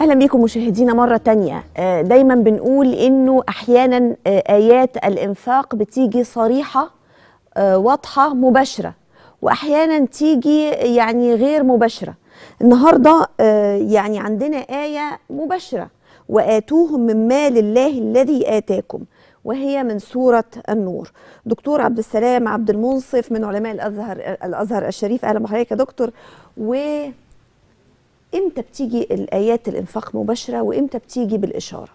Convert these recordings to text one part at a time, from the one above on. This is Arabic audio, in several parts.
اهلا بيكم مشاهدينا مره تانية آه، دايما بنقول انه احيانا آه، ايات الانفاق بتيجي صريحه آه، واضحه مباشره واحيانا تيجي يعني غير مباشره النهارده يعني عندنا ايه مباشره واتوهم من مال الله الذي اتاكم وهي من سورة النور دكتور عبد السلام عبد المنصف من علماء الأزهر, الأزهر الشريف أهلا بحضرتك يا دكتور و امتى بتيجي الايات الانفاق مباشره وامتى بتيجي بالاشاره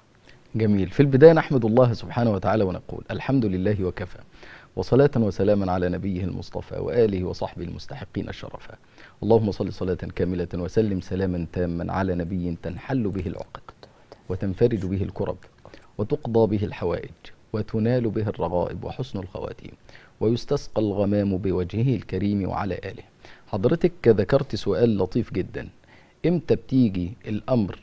جميل في البدايه نحمد الله سبحانه وتعالى ونقول الحمد لله وكفى وصلاة وسلاما على نبيه المصطفى وآله وصحبه المستحقين الشرفة اللهم صل صلاة كاملة وسلم سلاما تاما على نبي تنحل به العقد وتنفرج به الكرب وتقضى به الحوائج وتنال به الرغائب وحسن الخواتيم ويستسقى الغمام بوجهه الكريم وعلى آله حضرتك ذكرت سؤال لطيف جدا امتى بتيجي الامر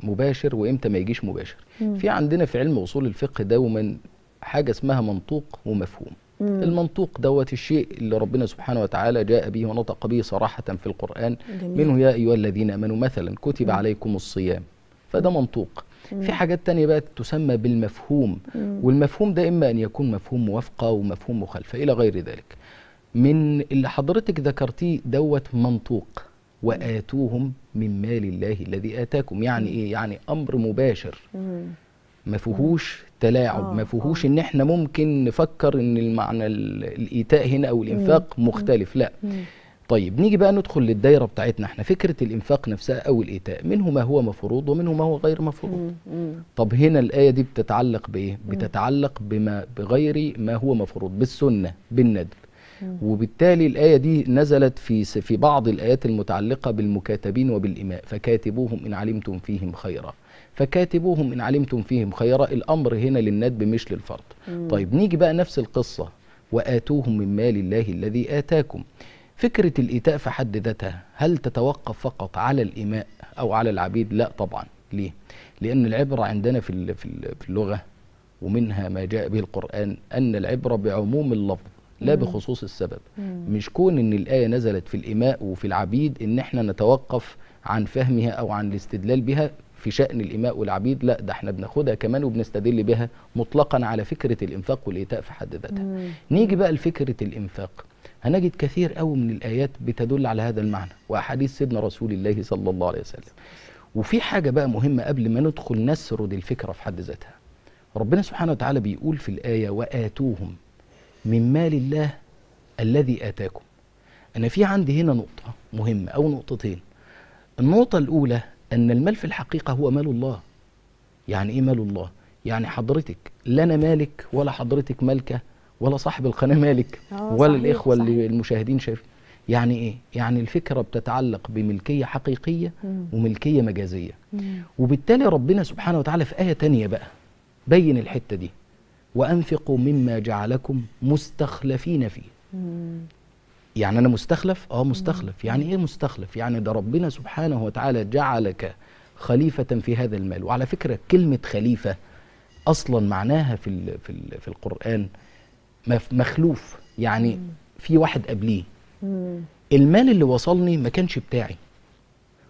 مباشر وامتى ما يجيش مباشر مم. في عندنا في علم اصول الفقه دوما حاجه اسمها منطوق ومفهوم مم. المنطوق دوت الشيء اللي ربنا سبحانه وتعالى جاء به ونطق به صراحه في القران جميل. منه يا ايها الذين امنوا مثلا كتب مم. عليكم الصيام فده منطوق مم. في حاجات تانية بقى تسمى بالمفهوم مم. والمفهوم ده إما أن يكون مفهوم موافقة ومفهوم مخالفة إلى غير ذلك من اللي حضرتك ذكرتيه دوت منطوق واتوهم من مال الله الذي اتاكم يعني ايه يعني امر مباشر ما فيهوش تلاعب آه، ما فيهوش آه. ان احنا ممكن نفكر ان المعنى الايتاء هنا او الانفاق مختلف لا طيب نيجي بقى ندخل للدايره بتاعتنا احنا فكره الانفاق نفسها او الايتاء منه ما هو مفروض ومنه ما هو غير مفروض طب هنا الايه دي بتتعلق بايه بتتعلق بما بغير ما هو مفروض بالسنه بالندب وبالتالي الآية دي نزلت في في بعض الآيات المتعلقة بالمكاتبين وبالإماء فكاتبوهم إن علمتم فيهم خيرا فكاتبوهم إن علمتم فيهم خيرا الأمر هنا للندب مش مم. طيب نيجي بقى نفس القصة وآتوهم من مال الله الذي آتاكم فكرة الإيتاء في حد ذاتها هل تتوقف فقط على الإماء أو على العبيد لا طبعا ليه لأن العبرة عندنا في اللغة ومنها ما جاء به القرآن أن العبرة بعموم اللفظ لا بخصوص السبب مش كون ان الايه نزلت في الاماء وفي العبيد ان احنا نتوقف عن فهمها او عن الاستدلال بها في شأن الإماء والعبيد لا ده احنا بناخدها كمان وبنستدل بها مطلقا على فكرة الإنفاق والإيتاء في حد ذاتها نيجي بقى لفكرة الإنفاق هنجد كثير قوي من الآيات بتدل على هذا المعنى وأحاديث سيدنا رسول الله صلى الله عليه وسلم وفي حاجة بقى مهمة قبل ما ندخل نسرد الفكرة في حد ذاتها ربنا سبحانه وتعالى بيقول في الآية وآتوهم من مال الله الذي آتاكم أنا في عندي هنا نقطة مهمة أو نقطتين النقطة الأولى أن المال في الحقيقة هو مال الله يعني إيه مال الله؟ يعني حضرتك لا أنا مالك ولا حضرتك مالكة ولا صاحب القناة مالك اه، ولا صحيح الإخوة صحيح. اللي المشاهدين شايفين يعني إيه؟ يعني الفكرة بتتعلق بملكية حقيقية مم. وملكية مجازية مم. وبالتالي ربنا سبحانه وتعالى في آية تانية بقى بين الحتة دي وأنفقوا مما جعلكم مستخلفين فيه يعني أنا مستخلف؟ آه مستخلف يعني إيه مستخلف؟ يعني ده ربنا سبحانه وتعالى جعلك خليفة في هذا المال وعلى فكرة كلمة خليفة أصلا معناها في, الـ في, الـ في القرآن مخلوف يعني في واحد قبليه المال اللي وصلني ما كانش بتاعي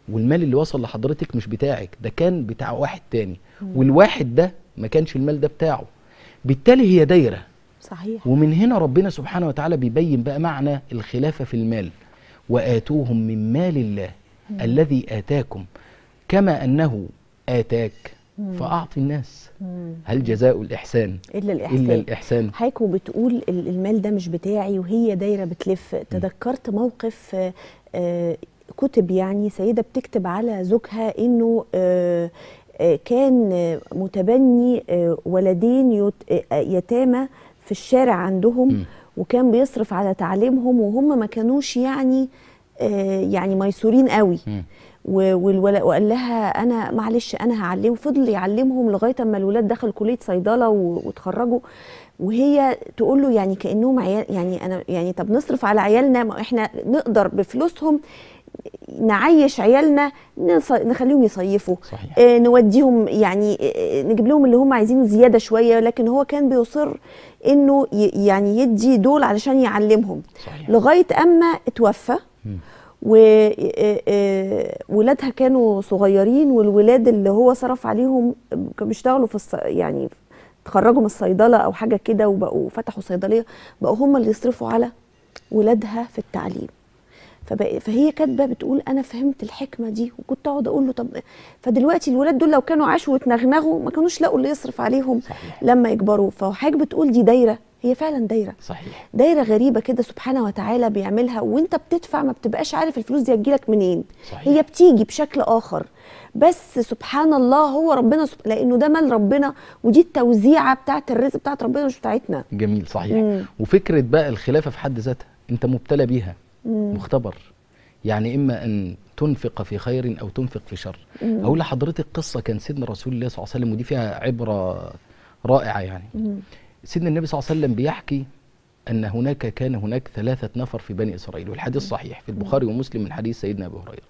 والمال اللي وصل لحضرتك مش بتاعك ده كان بتاع واحد تاني والواحد ده ما كانش المال ده بتاعه بالتالي هي دايره صحيح ومن هنا ربنا سبحانه وتعالى بيبين بقى معنى الخلافه في المال واتوهم من مال الله مم. الذي اتاكم كما انه اتاك فاعطي الناس مم. هل جزاء الاحسان الا الاحسان الا الاحسان حيكو بتقول المال ده مش بتاعي وهي دايره بتلف تذكرت موقف آه،, آه كتب يعني سيده بتكتب على زوجها انه آه آه، كان آه، متبني آه، ولدين يتامى في الشارع عندهم وكان بيصرف على تعليمهم وهم ما كانوش يعني يعني ميسورين قوي وقال لها انا معلش انا هعلمه فضل يعلمهم لغايه اما الولاد دخل كليه صيدله واتخرجوا وهي تقول له يعني كانهم عيال يعني انا يعني طب نصرف على عيالنا ما احنا نقدر بفلوسهم نعيش عيالنا نخليهم يصيفوا صحيح. آه، نوديهم يعني آه، آه، نجيب لهم اللي هم عايزينه زياده شويه لكن هو كان بيصر انه يعني يدي دول علشان يعلمهم صحيح. لغايه اما اتوفى م. وولادها كانوا صغيرين والولاد اللي هو صرف عليهم كانوا بيشتغلوا في الص... يعني تخرجوا من الصيدله او حاجه كده وبقوا فتحوا صيدليه بقوا هم اللي يصرفوا على ولادها في التعليم فهي كاتبه بتقول انا فهمت الحكمه دي وكنت اقعد اقول له طب فدلوقتي الولاد دول لو كانوا عاشوا وتنغنغوا ما كانوش لقوا اللي يصرف عليهم صحيح. لما يكبروا فحاج بتقول دي دايره هي فعلا دايره صحيح دايره غريبه كده سبحانه وتعالى بيعملها وانت بتدفع ما بتبقاش عارف الفلوس دي هتجيلك منين صحيح. هي بتيجي بشكل اخر بس سبحان الله هو ربنا سب... لانه ده مال ربنا ودي التوزيعه بتاعه الرزق بتاعه ربنا مش بتاعتنا جميل صحيح مم. وفكره بقى الخلافه في حد ذاتها انت مبتلى بيها مختبر يعني اما ان تنفق في خير او تنفق في شر اقول لحضرتك قصه كان سيدنا رسول الله صلى الله عليه وسلم ودي فيها عبره رائعه يعني سيدنا النبي صلى الله عليه وسلم بيحكي ان هناك كان هناك ثلاثه نفر في بني اسرائيل والحديث صحيح في البخاري ومسلم من حديث سيدنا ابو هريره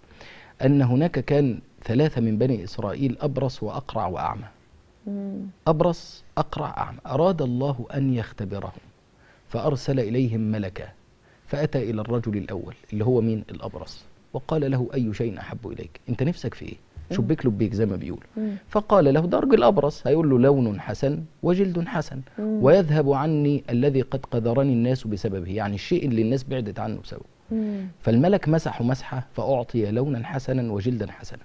ان هناك كان ثلاثه من بني اسرائيل ابرص واقرع واعمى ابرص اقرع اعمى اراد الله ان يختبرهم فارسل اليهم ملكا فأتى إلى الرجل الأول اللي هو مين الأبرص وقال له أي شيء أحب إليك أنت نفسك في إيه شبك لبيك زي ما بيقول فقال له درج الأبرص هيقول له لون حسن وجلد حسن ويذهب عني الذي قد قذرني الناس بسببه يعني الشيء اللي الناس بعدت عنه بسببه فالملك مسحه مسحه فأعطي لونا حسنا وجلدا حسنا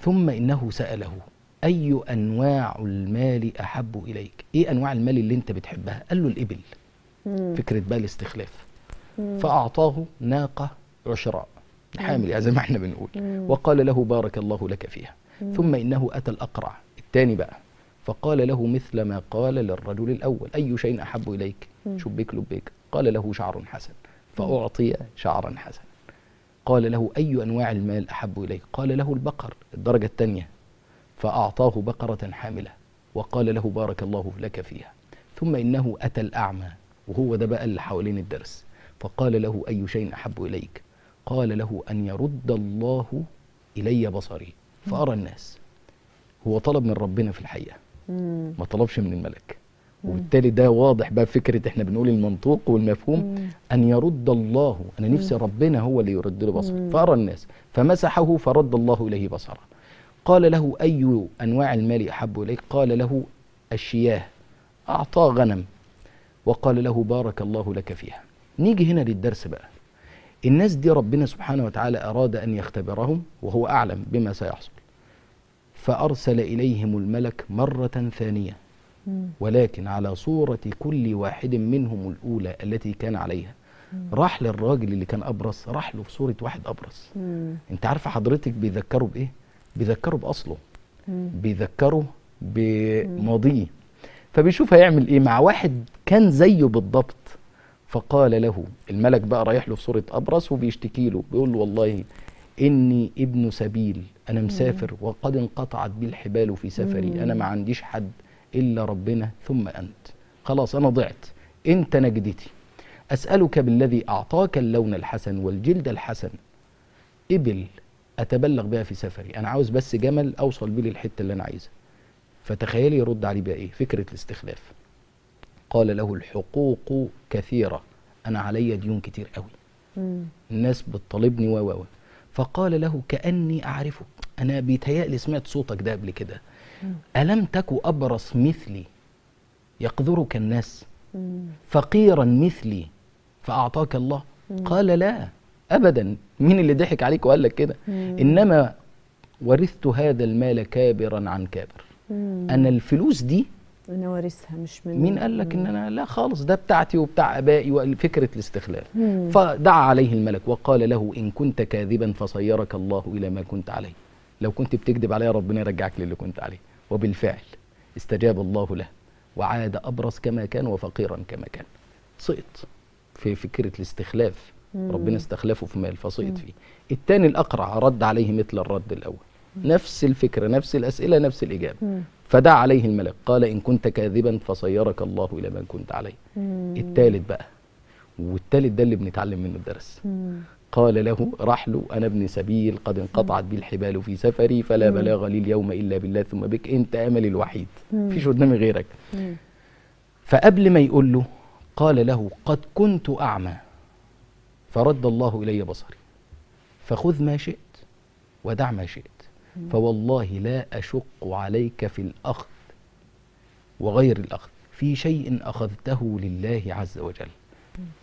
ثم إنه سأله أي أنواع المال أحب إليك إيه أنواع المال اللي أنت بتحبها قال له الإبل فكرة بقى الاستخلاف فأعطاه ناقة عشراء حامل زي ما احنا بنقول وقال له بارك الله لك فيها ثم إنه أتى الأقرع الثاني بقى فقال له مثل ما قال للرجل الأول أي شيء أحب إليك شبيك لبيك قال له شعر حسن فأعطي شعرا حسنا قال له أي أنواع المال أحب إليك قال له البقر الدرجة الثانية فأعطاه بقرة حاملة وقال له بارك الله لك فيها ثم إنه أتى الأعمى وهو ده بقى اللي حوالين الدرس فقال له أي شيء أحب إليك قال له أن يرد الله إلي بصري فأرى الناس هو طلب من ربنا في الحقيقة ما طلبش من الملك وبالتالي ده واضح بقى فكره احنا بنقول المنطوق والمفهوم ان يرد الله انا نفسي ربنا هو اللي يرد له بصري فارى الناس فمسحه فرد الله اليه بصره قال له اي انواع المال احب اليك قال له الشياه اعطاه غنم وقال له بارك الله لك فيها نيجي هنا للدرس بقى الناس دي ربنا سبحانه وتعالى أراد أن يختبرهم وهو أعلم بما سيحصل فأرسل إليهم الملك مرة ثانية ولكن على صورة كل واحد منهم الأولى التي كان عليها راح للراجل اللي كان أبرص راح له في صورة واحد أبرص أنت عارفة حضرتك بيذكره بإيه؟ بيذكره بأصله بيذكره بماضيه فبيشوف هيعمل إيه مع واحد كان زيه بالضبط فقال له الملك بقى رايح له في صوره ابرص وبيشتكي له بيقول له والله اني ابن سبيل انا مسافر وقد انقطعت بي الحبال في سفري انا ما عنديش حد الا ربنا ثم انت خلاص انا ضعت انت نجدتي اسالك بالذي اعطاك اللون الحسن والجلد الحسن ابل اتبلغ بها في سفري انا عاوز بس جمل اوصل بيه للحته اللي انا عايزها فتخيلي يرد عليه بقى ايه فكره الاستخلاف قال له الحقوق كثيره انا عليا ديون كتير قوي مم. الناس بتطالبني و و فقال له كاني اعرفك انا بيتهيألي سمعت صوتك ده قبل كده الم تك ابرص مثلي يقذرك الناس مم. فقيرا مثلي فاعطاك الله مم. قال لا ابدا مين اللي ضحك عليك وقال لك كده انما ورثت هذا المال كابرا عن كابر انا الفلوس دي من وارثها مش من مين قال لك ان انا لا خالص ده بتاعتي وبتاع ابائي وفكره الاستخلاف فدعا عليه الملك وقال له ان كنت كاذبا فصيرك الله الى ما كنت عليه لو كنت بتكذب عليا ربنا يرجعك للي كنت عليه وبالفعل استجاب الله له وعاد ابرص كما كان وفقيرا كما كان سقط في فكره الاستخلاف مم. ربنا استخلفه في مال فسقط فيه الثاني الاقرع رد عليه مثل الرد الاول مم. نفس الفكره نفس الاسئله نفس الاجابه مم. فدعا عليه الملك قال إن كنت كاذبا فصيرك الله إلى ما كنت عليه التالت بقى والتالت ده اللي بنتعلم منه الدرس قال له رحل أنا ابن سبيل قد انقطعت بي الحبال في سفري فلا بلاغ لي اليوم إلا بالله ثم بك أنت أملي الوحيد مفيش قدامي غيرك فقبل ما يقول له قال له قد كنت أعمى فرد الله إلي بصري فخذ ما شئت ودع ما شئت فوالله لا أشق عليك في الأخذ وغير الأخذ في شيء أخذته لله عز وجل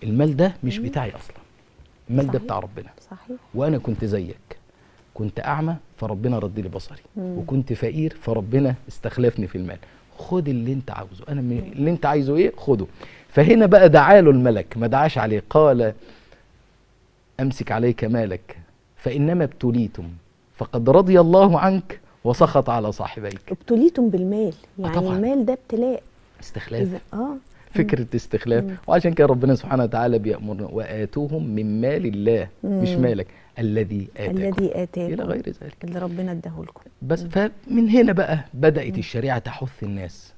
المال ده مش بتاعي أصلا المال ده بتاع ربنا صحيح. وأنا كنت زيك كنت أعمى فربنا رد لي بصري وكنت فقير فربنا استخلفني في المال خد اللي انت عاوزه انا اللي انت عايزه ايه خده فهنا بقى دعاله الملك ما دعاش عليه قال امسك عليك مالك فانما ابتليتم فقد رضي الله عنك وسخط على صاحبيك ابتليتم بالمال آه، يعني أطبعاً. المال ده ابتلاء استخلاف اه فكره استخلاف مم. وعشان كده ربنا سبحانه وتعالى بيامرنا واتوهم من مال الله مم. مش مالك الذي اتاكم الذي اتاكم الى غير ذلك اللي ربنا اداه لكم بس مم. فمن هنا بقى بدات مم. الشريعه تحث الناس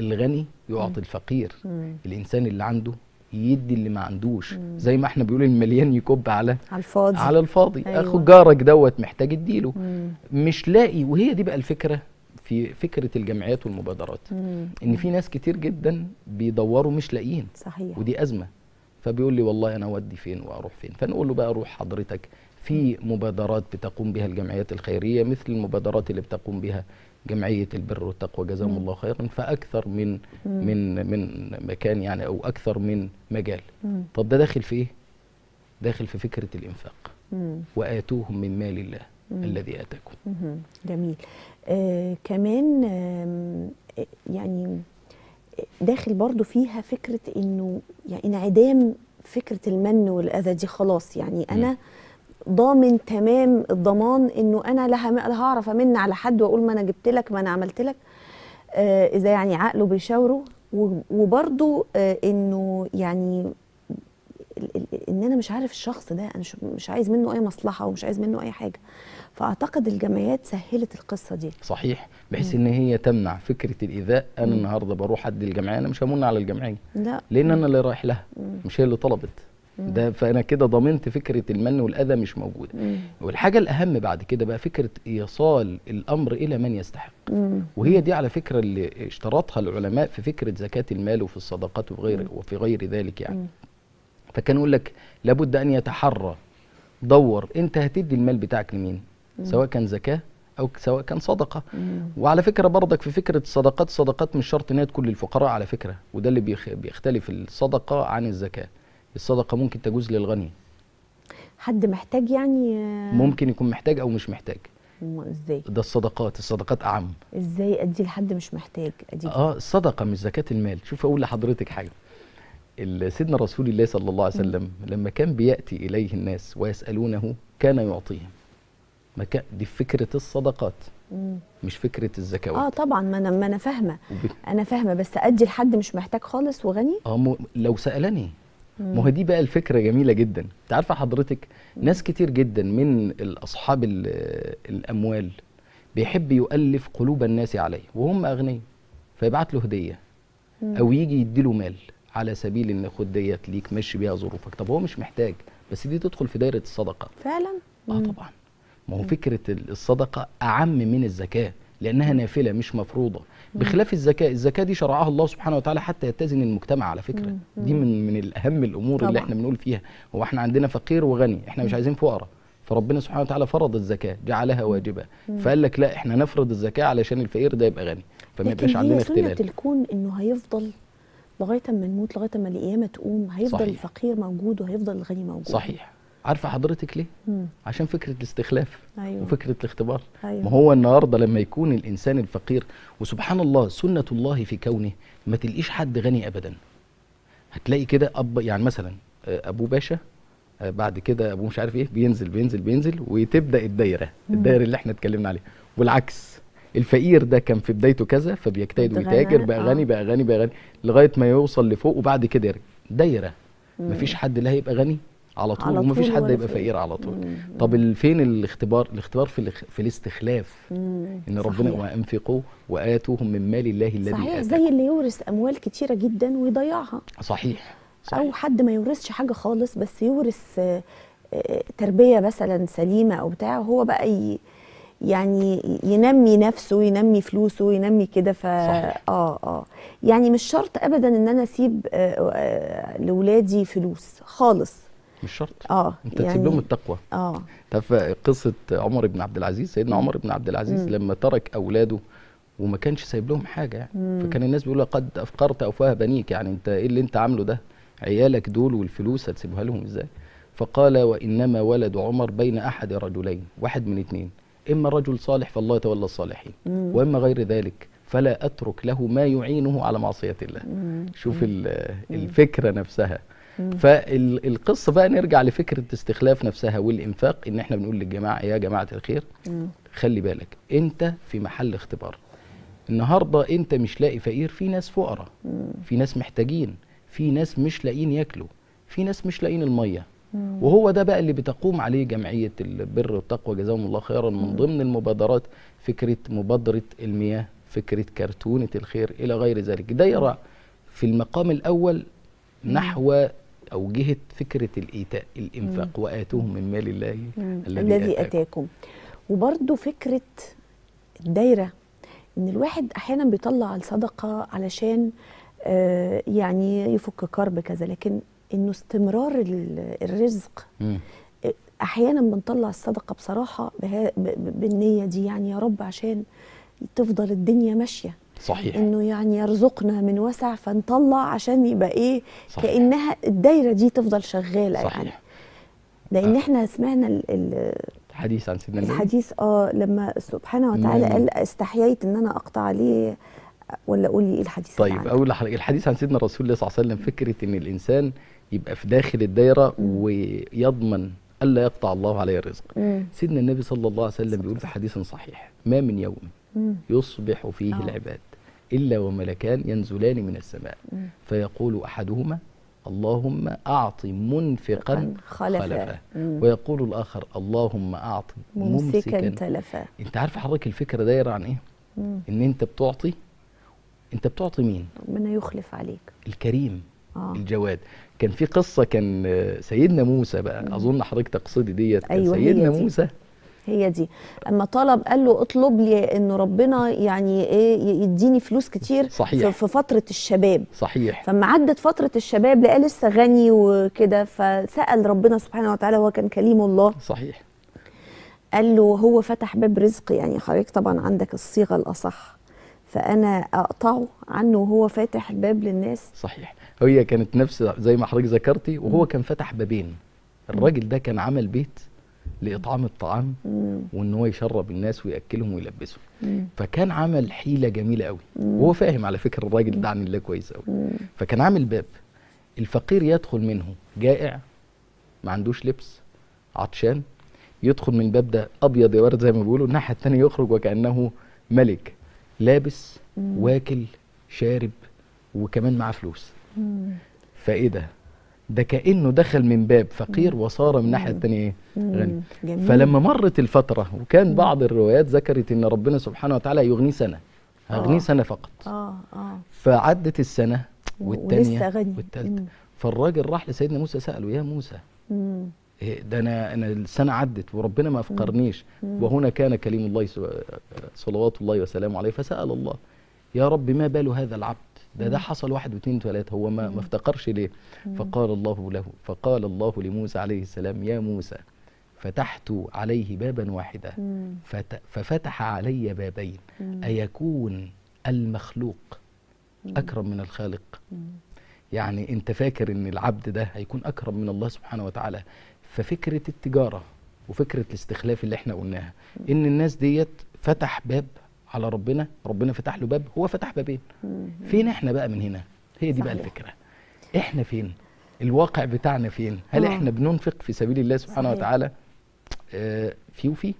الغني يعطي الفقير مم. الانسان اللي عنده يدي اللي ما عندوش مم. زي ما احنا بيقول المليان يكب على على الفاضي على الفاضي أيوة. اخو جارك دوت محتاج اديله مش لاقي وهي دي بقى الفكره في فكره الجمعيات والمبادرات مم. ان في ناس كتير جدا بيدوروا مش لاقيين صحيح ودي ازمه فبيقول لي والله انا اودي فين واروح فين فنقول له بقى روح حضرتك في مبادرات بتقوم بها الجمعيات الخيريه مثل المبادرات اللي بتقوم بها جمعيه البر والتقوى جزاهم الله خيرا فاكثر من مم. من من مكان يعني او اكثر من مجال مم. طب ده داخل في ايه داخل في فكره الانفاق مم. واتوهم من مال الله مم. الذي اتاكم مم. جميل آه كمان آه يعني داخل برضو فيها فكره انه يعني انعدام فكره المن والاذى دي خلاص يعني انا مم. ضامن تمام الضمان انه انا لا هعرف امن على حد واقول ما انا جبت لك ما انا عملت لك آه اذا يعني عقله بيشاوره وبرضه آه انه يعني ان انا مش عارف الشخص ده انا مش عايز منه اي مصلحه ومش عايز منه اي حاجه فاعتقد الجمعيات سهلت القصه دي صحيح بحيث ان هي تمنع فكره الايذاء انا النهارده بروح ادي الجمعيه انا مش همن على الجمعيه لا لان انا اللي رايح لها مش هي اللي طلبت ده فانا كده ضمنت فكره المن والاذى مش موجوده مم. والحاجه الاهم بعد كده بقى فكره ايصال الامر الى من يستحق مم. وهي دي على فكره اللي اشترطها العلماء في فكره زكاه المال وفي الصدقات وفي وفي غير ذلك يعني مم. فكان يقول لك لابد ان يتحرى دور انت هتدي المال بتاعك لمين سواء كان زكاه او سواء كان صدقه مم. وعلى فكره برضك في فكره الصدقات الصدقات مش شرط ان هي تكون للفقراء على فكره وده اللي بيختلف الصدقه عن الزكاه الصدقه ممكن تجوز للغني حد محتاج يعني ممكن يكون محتاج او مش محتاج ازاي ده الصدقات الصدقات اعم ازاي ادي لحد مش محتاج ادي اه الصدقه مش زكاه المال شوف اقول لحضرتك حاجه سيدنا رسول الله صلى الله عليه وسلم لما كان بياتي اليه الناس ويسالونه كان يعطيهم ما كان دي فكره الصدقات مش فكره الزكوات اه طبعا ما انا ما انا فاهمه انا فاهمه بس ادي لحد مش محتاج خالص وغني اه لو سالني ما هو دي بقى الفكره جميله جدا انت عارفه حضرتك ناس كتير جدا من اصحاب الاموال بيحب يؤلف قلوب الناس عليه وهم اغنياء فيبعت له هديه او يجي يديله مال على سبيل ان خد ديت ليك مشي بيها ظروفك طب هو مش محتاج بس دي تدخل في دايره الصدقه فعلا اه طبعا ما هو فكره الصدقه اعم من الزكاه لانها نافله مش مفروضه بخلاف الزكاه الزكاه دي شرعها الله سبحانه وتعالى حتى يتزن المجتمع على فكره دي من من الاهم الامور طبعا. اللي احنا بنقول فيها هو احنا عندنا فقير وغني احنا مش عايزين فقراء فربنا سبحانه وتعالى فرض الزكاه جعلها واجبه فقال لك لا احنا نفرض الزكاه علشان الفقير ده يبقى غني فما يبقاش عندنا اختلال لكن الكون انه هيفضل لغايه اما نموت لغايه اما القيامه تقوم هيفضل صحيح. الفقير موجود وهيفضل الغني موجود صحيح عارفه حضرتك ليه؟ مم. عشان فكره الاستخلاف أيوة. وفكره الاختبار أيوة. ما هو النهارده لما يكون الانسان الفقير وسبحان الله سنه الله في كونه ما تلقيش حد غني ابدا هتلاقي كده اب يعني مثلا آه، ابو باشا آه، بعد كده ابوه مش عارف ايه بينزل بينزل بينزل وتبدا الدايره الدايره اللي احنا اتكلمنا عليها والعكس الفقير ده كان في بدايته كذا فبيجتهد ويتاجر بقى غني آه. بقى غني بقى غني لغايه ما يوصل لفوق وبعد كده يرجع دايره مفيش حد لا هيبقى غني على طول على ومفيش حد يبقى فقير على طول مم. طب فين الاختبار الاختبار في في الاستخلاف مم. ان ربنا وانفقوا واتوهم من مال الله الذي صحيح زي اللي يورث اموال كتيره جدا ويضيعها صحيح. صحيح او حد ما يورثش حاجه خالص بس يورث آه، آه، تربيه مثلا سليمه او بتاع هو بقى ي... يعني ينمي نفسه ينمي فلوسه ينمي كده ف صحيح. اه اه يعني مش شرط ابدا ان انا اسيب آه، لاولادي فلوس خالص مش شرط اه انت يعني... تسيب لهم التقوى اه قصه عمر بن عبد العزيز سيدنا عمر بن عبد العزيز لما ترك اولاده وما كانش سايب لهم حاجه يعني مم. فكان الناس بيقولوا قد افقرت افواه بنيك يعني انت ايه اللي انت عامله ده عيالك دول والفلوس هتسيبها لهم ازاي فقال وانما ولد عمر بين احد رجلين واحد من اثنين اما رجل صالح فالله يتولى الصالحين واما غير ذلك فلا اترك له ما يعينه على معصيه الله مم. شوف مم. الفكره نفسها فالقصه بقى نرجع لفكره استخلاف نفسها والانفاق ان احنا بنقول للجماعه يا جماعه الخير خلي بالك انت في محل اختبار النهارده انت مش لاقي فقير في ناس فقراء في ناس محتاجين في ناس مش لاقيين ياكلوا في ناس مش لاقيين الميه وهو ده بقى اللي بتقوم عليه جمعيه البر والتقوى جزاهم الله خيرا من ضمن المبادرات فكره مبادره المياه فكره كرتونه الخير الى غير ذلك ده يرى في المقام الاول نحو أو جهة فكرة الإيتاء الإنفاق وآتوهم من مال الله الذي, الذي أتاكم, وبرده فكرة الدايرة إن الواحد أحيانا بيطلع الصدقة علشان آه، يعني يفك كرب كذا لكن إنه استمرار الرزق أحيانا بنطلع الصدقة بصراحة بالنية دي يعني يا رب عشان تفضل الدنيا ماشية صحيح انه يعني يرزقنا من وسع فنطلع عشان يبقى ايه صحيح. كانها الدايره دي تفضل شغاله يعني. صحيح. يعني لان آه. احنا سمعنا ال الحديث عن سيدنا النبي الحديث اه لما سبحانه نعم. وتعالى قال استحييت ان انا اقطع ليه ولا اقول لي ايه الحديث طيب عنه. اول الحديث عن سيدنا الرسول صلى الله عليه وسلم فكره ان الانسان يبقى في داخل الدايره ويضمن الا يقطع الله عليه الرزق مم. سيدنا النبي صلى الله عليه وسلم بيقول في حديث صحيح ما من يوم مم. يصبح فيه أوه. العباد إلا وملكان ينزلان من السماء فيقول أحدهما اللهم أعط منفقا خلفا, خلفا. ويقول الآخر اللهم أعط ممسكا, ممسكا تلفا أنت عارف حضرتك الفكرة دايرة عن إيه؟ م. إن أنت بتعطي أنت بتعطي مين؟ ربنا يخلف عليك الكريم آه. الجواد كان في قصة كان سيدنا موسى بقى م. أظن حضرتك تقصدي ديت أيوة كان سيدنا موسى هي دي اما طلب قال له اطلب لي انه ربنا يعني ايه يديني فلوس كتير صحيح. في فتره الشباب صحيح فما عدت فتره الشباب لقى لسه غني وكده فسال ربنا سبحانه وتعالى هو كان كليم الله صحيح قال له هو فتح باب رزق يعني حضرتك طبعا عندك الصيغه الاصح فانا اقطعه عنه وهو فاتح باب للناس صحيح هي كانت نفس زي ما حضرتك ذكرتي وهو كان فتح بابين الراجل ده كان عمل بيت لاطعام الطعام وان هو يشرب الناس وياكلهم ويلبسهم فكان عمل حيله جميله قوي وهو فاهم على فكره الراجل ده عن الله كويس قوي فكان عامل باب الفقير يدخل منه جائع ما عندوش لبس عطشان يدخل من الباب ده ابيض يا ورد زي ما بيقولوا الناحيه الثانيه يخرج وكانه ملك لابس واكل شارب وكمان معاه فلوس فايه ده ده كانه دخل من باب فقير وصار من الناحيه الثانيه ايه غني فلما مرت الفتره وكان بعض الروايات ذكرت ان ربنا سبحانه وتعالى يغني سنه آه سنه فقط اه اه فعدت السنه والثانيه والثالثه فالراجل راح لسيدنا موسى ساله يا موسى إيه ده انا انا السنه عدت وربنا ما افقرنيش وهنا كان كليم الله صلوات الله وسلامه عليه فسال الله يا رب ما بال هذا العبد ده ده حصل واحد واثنين وثلاثة هو ما, ما افتقرش ليه فقال الله له فقال الله لموسى عليه السلام يا موسى فتحت عليه بابا واحدا ففتح علي بابين أيكون المخلوق أكرم من الخالق يعني أنت فاكر أن العبد ده هيكون أكرم من الله سبحانه وتعالى ففكرة التجارة وفكرة الاستخلاف اللي احنا قلناها أن الناس ديت فتح باب على ربنا ربنا فتح له باب هو فتح بابين فين احنا بقى من هنا هي دي صحيح. بقى الفكره احنا فين الواقع بتاعنا فين هل آه. احنا بننفق في سبيل الله سبحانه صحيح. وتعالى آه في وفي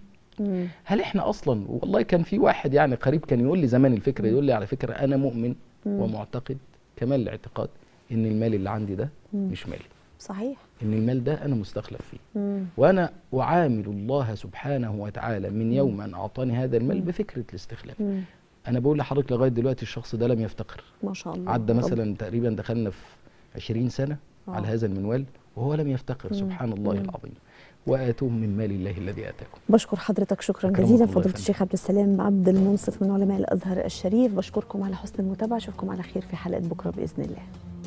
هل احنا اصلا والله كان في واحد يعني قريب كان يقول لي زمان الفكره يقول لي على فكره انا مؤمن مم. ومعتقد كمال الاعتقاد ان المال اللي عندي ده مم. مش مالي صحيح ان المال ده انا مستخلف فيه مم. وانا اعامل الله سبحانه وتعالى من يوم ان اعطاني هذا المال بفكره الاستخلاف مم. انا بقول لحضرتك لغايه دلوقتي الشخص ده لم يفتقر ما شاء الله عدى مثلا تقريبا دخلنا في 20 سنه آه. على هذا المنوال وهو لم يفتقر مم. سبحان الله مم. العظيم واتوهم من مال الله الذي اتاكم. بشكر حضرتك شكرا جزيلا فضيله الشيخ عبد السلام عبد المنصف من علماء الازهر الشريف بشكركم على حسن المتابعه اشوفكم على خير في حلقه بكره باذن الله.